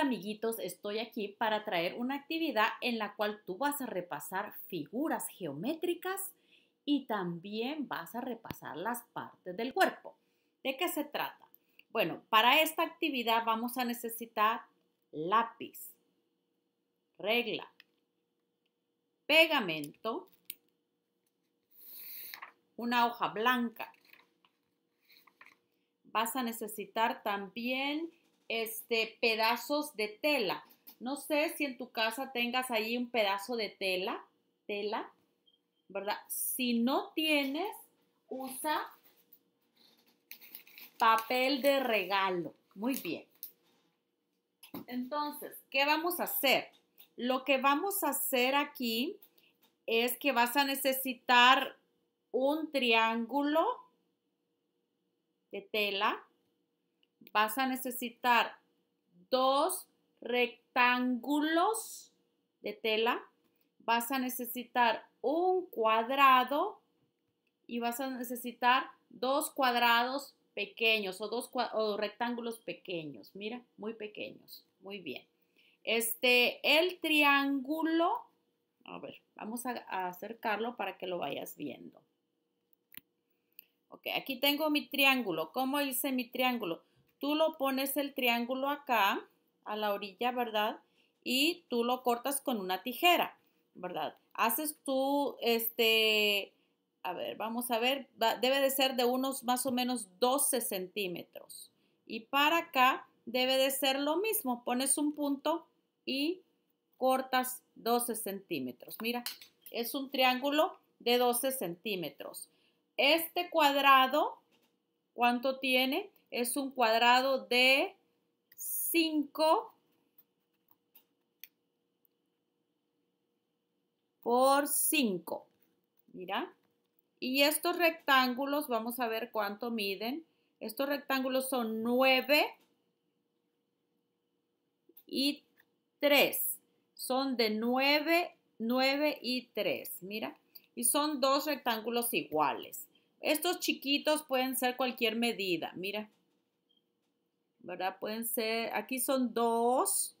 amiguitos, estoy aquí para traer una actividad en la cual tú vas a repasar figuras geométricas y también vas a repasar las partes del cuerpo. ¿De qué se trata? Bueno, para esta actividad vamos a necesitar lápiz, regla, pegamento, una hoja blanca. Vas a necesitar también este, pedazos de tela. No sé si en tu casa tengas ahí un pedazo de tela, tela, ¿verdad? Si no tienes, usa papel de regalo. Muy bien. Entonces, ¿qué vamos a hacer? Lo que vamos a hacer aquí es que vas a necesitar un triángulo de tela, vas a necesitar dos rectángulos de tela, vas a necesitar un cuadrado y vas a necesitar dos cuadrados pequeños o dos rectángulos pequeños, mira, muy pequeños, muy bien. Este, el triángulo, a ver, vamos a, acercarlo para que lo vayas viendo. Ok, aquí tengo mi triángulo. ¿Cómo hice mi triángulo? tú lo pones el triángulo acá, a la orilla, ¿verdad? Y tú lo cortas con una tijera, ¿verdad? Haces tú, este, a ver, vamos a ver, debe de ser de unos más o menos 12 centímetros. Y para acá debe de ser lo mismo, pones un punto y cortas 12 centímetros. Mira, es un triángulo de 12 centímetros. Este cuadrado, ¿cuánto tiene? es un cuadrado de 5 por 5. Mira. Y estos rectángulos, vamos a ver cuánto miden. Estos rectángulos son 9 y 3. Son de 9, 9 y 3. Mira. Y son dos rectángulos iguales. Estos chiquitos pueden ser cualquier medida. Mira. ¿verdad? Pueden ser, aquí son dos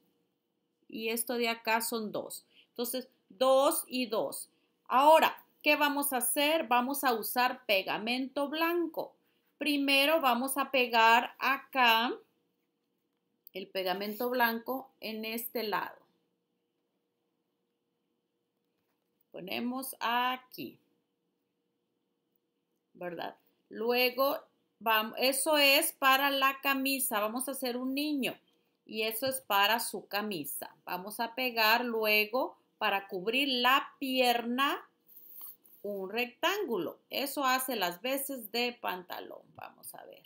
y esto de acá son dos. Entonces, dos y dos. Ahora, ¿qué vamos a hacer? Vamos a usar pegamento blanco. Primero vamos a pegar acá el pegamento blanco en este lado. Ponemos aquí, ¿verdad? Luego eso es para la camisa, vamos a hacer un niño y eso es para su camisa. Vamos a pegar luego para cubrir la pierna un rectángulo. Eso hace las veces de pantalón. Vamos a ver.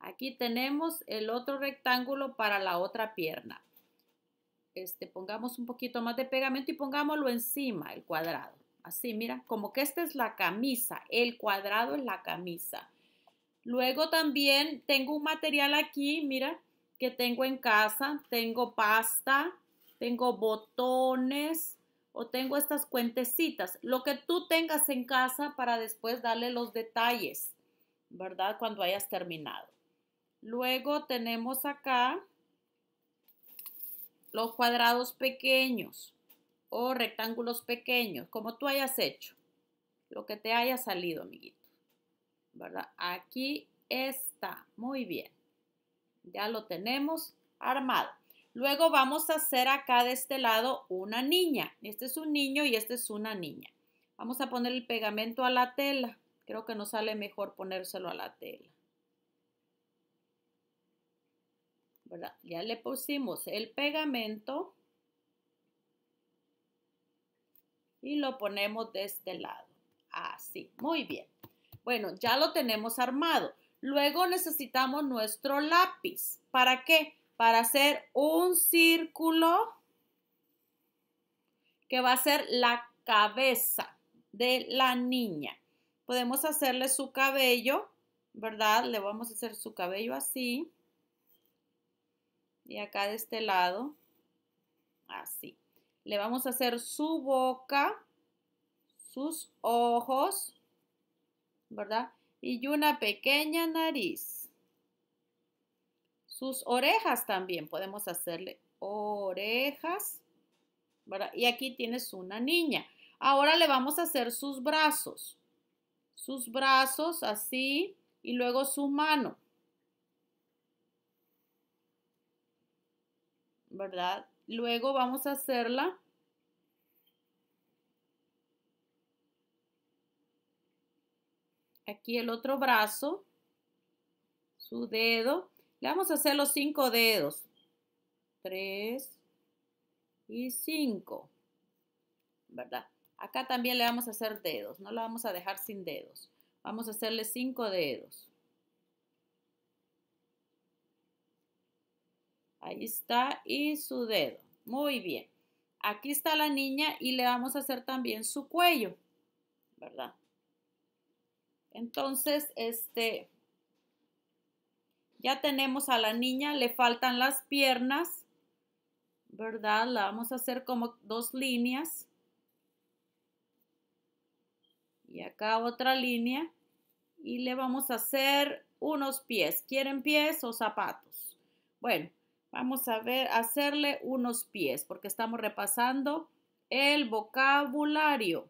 Aquí tenemos el otro rectángulo para la otra pierna. Este, pongamos un poquito más de pegamento y pongámoslo encima el cuadrado así, mira, como que esta es la camisa, el cuadrado es la camisa. Luego también tengo un material aquí, mira, que tengo en casa, tengo pasta, tengo botones o tengo estas cuentecitas, lo que tú tengas en casa para después darle los detalles, ¿verdad? Cuando hayas terminado. Luego tenemos acá los cuadrados pequeños o rectángulos pequeños, como tú hayas hecho, lo que te haya salido, amiguito. ¿Verdad? Aquí está. Muy bien. Ya lo tenemos armado. Luego vamos a hacer acá de este lado una niña. Este es un niño y este es una niña. Vamos a poner el pegamento a la tela. Creo que nos sale mejor ponérselo a la tela. ¿Verdad? Ya le pusimos el pegamento y lo ponemos de este lado. Así, muy bien. Bueno, ya lo tenemos armado. Luego necesitamos nuestro lápiz. ¿Para qué? Para hacer un círculo que va a ser la cabeza de la niña. Podemos hacerle su cabello, ¿verdad? Le vamos a hacer su cabello así. Y acá de este lado, así. Le vamos a hacer su boca, sus ojos, ¿verdad? Y una pequeña nariz. Sus orejas también podemos hacerle orejas, ¿verdad? Y aquí tienes una niña. Ahora le vamos a hacer sus brazos. Sus brazos así y luego su mano. ¿Verdad? Luego vamos a hacerla aquí el otro brazo, su dedo. Le vamos a hacer los cinco dedos. Tres y cinco. ¿Verdad? Acá también le vamos a hacer dedos. No la vamos a dejar sin dedos. Vamos a hacerle cinco dedos. Ahí está. Y su dedo. Muy bien. Aquí está la niña y le vamos a hacer también su cuello, ¿verdad? Entonces, este, ya tenemos a la niña, le faltan las piernas, ¿verdad? La vamos a hacer como dos líneas. Y acá otra línea. Y le vamos a hacer unos pies. ¿Quieren pies o zapatos? Bueno, Vamos a ver, hacerle unos pies, porque estamos repasando el vocabulario.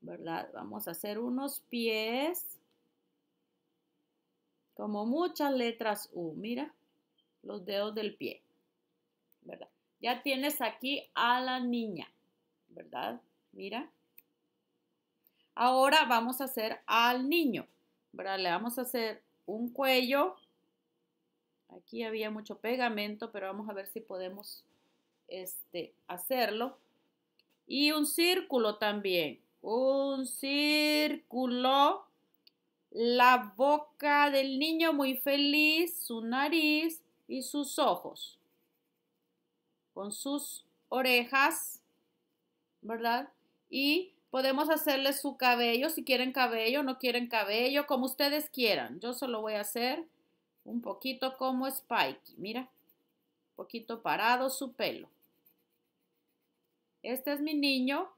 ¿Verdad? Vamos a hacer unos pies. Como muchas letras U, mira, los dedos del pie, ¿verdad? Ya tienes aquí a la niña, ¿verdad? Mira. Ahora vamos a hacer al niño, ¿verdad? Le vamos a hacer un cuello, Aquí había mucho pegamento, pero vamos a ver si podemos este, hacerlo. Y un círculo también. Un círculo. La boca del niño muy feliz, su nariz y sus ojos. Con sus orejas, ¿verdad? Y podemos hacerle su cabello, si quieren cabello, no quieren cabello, como ustedes quieran. Yo solo voy a hacer un poquito como Spikey, mira. Un poquito parado su pelo. Este es mi niño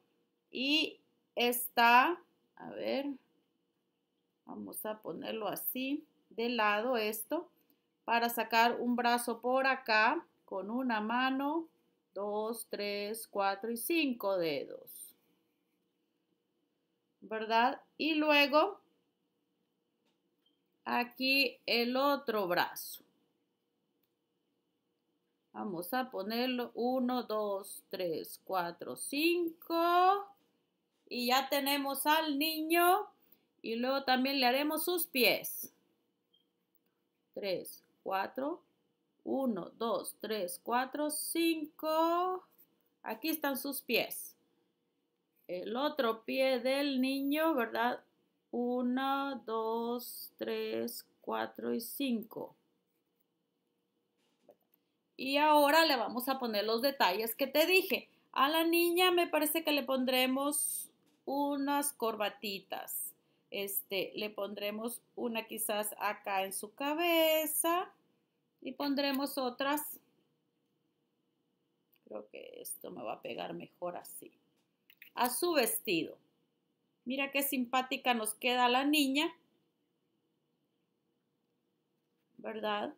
y está, a ver, vamos a ponerlo así, de lado esto, para sacar un brazo por acá con una mano, dos, tres, cuatro y cinco dedos. ¿Verdad? Y luego aquí el otro brazo. Vamos a ponerlo 1, 2, 3, 4, 5. Y ya tenemos al niño. Y luego también le haremos sus pies. 3, 4, 1, 2, 3, 4, 5. Aquí están sus pies. El otro pie del niño, ¿verdad? 1, 2, 3, 4 y 5. Y ahora le vamos a poner los detalles que te dije. A la niña me parece que le pondremos unas corbatitas. Este, le pondremos una quizás acá en su cabeza y pondremos otras. Creo que esto me va a pegar mejor así. A su vestido. Mira qué simpática nos queda la niña. ¿Verdad?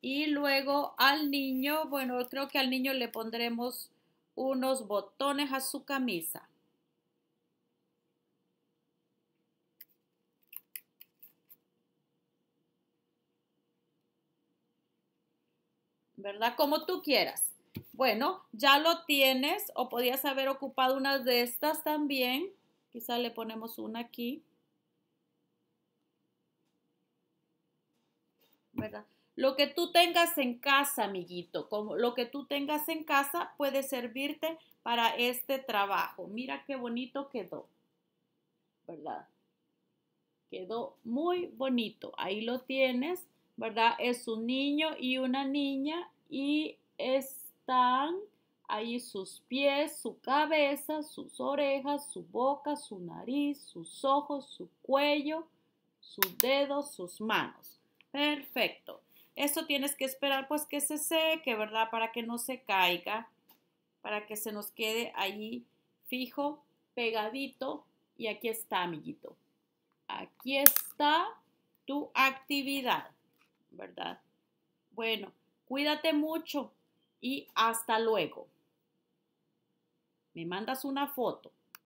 Y luego al niño, bueno, creo que al niño le pondremos unos botones a su camisa. ¿Verdad? Como tú quieras. Bueno, ya lo tienes o podías haber ocupado una de estas también. Quizá le ponemos una aquí. ¿Verdad? Lo que tú tengas en casa, amiguito, lo que tú tengas en casa puede servirte para este trabajo. Mira qué bonito quedó, ¿verdad? Quedó muy bonito. Ahí lo tienes, ¿verdad? Es un niño y una niña y es están ahí sus pies, su cabeza, sus orejas, su boca, su nariz, sus ojos, su cuello, sus dedos, sus manos. Perfecto. Esto tienes que esperar pues que se seque, ¿verdad? Para que no se caiga, para que se nos quede ahí fijo, pegadito. Y aquí está, amiguito. Aquí está tu actividad, ¿verdad? Bueno, cuídate mucho y hasta luego. Me mandas una foto.